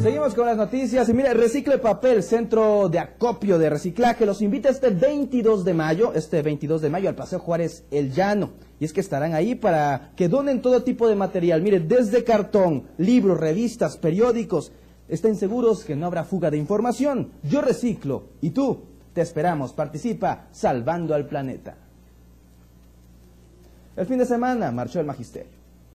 Seguimos con las noticias. Y mire, Recicle Papel, centro de acopio de reciclaje, los invita este 22 de mayo, este 22 de mayo al Paseo Juárez El Llano. Y es que estarán ahí para que donen todo tipo de material. Mire, desde cartón, libros, revistas, periódicos. Estén seguros que no habrá fuga de información. Yo reciclo. ¿Y tú? Te esperamos. Participa salvando al planeta. El fin de semana marchó el magisterio.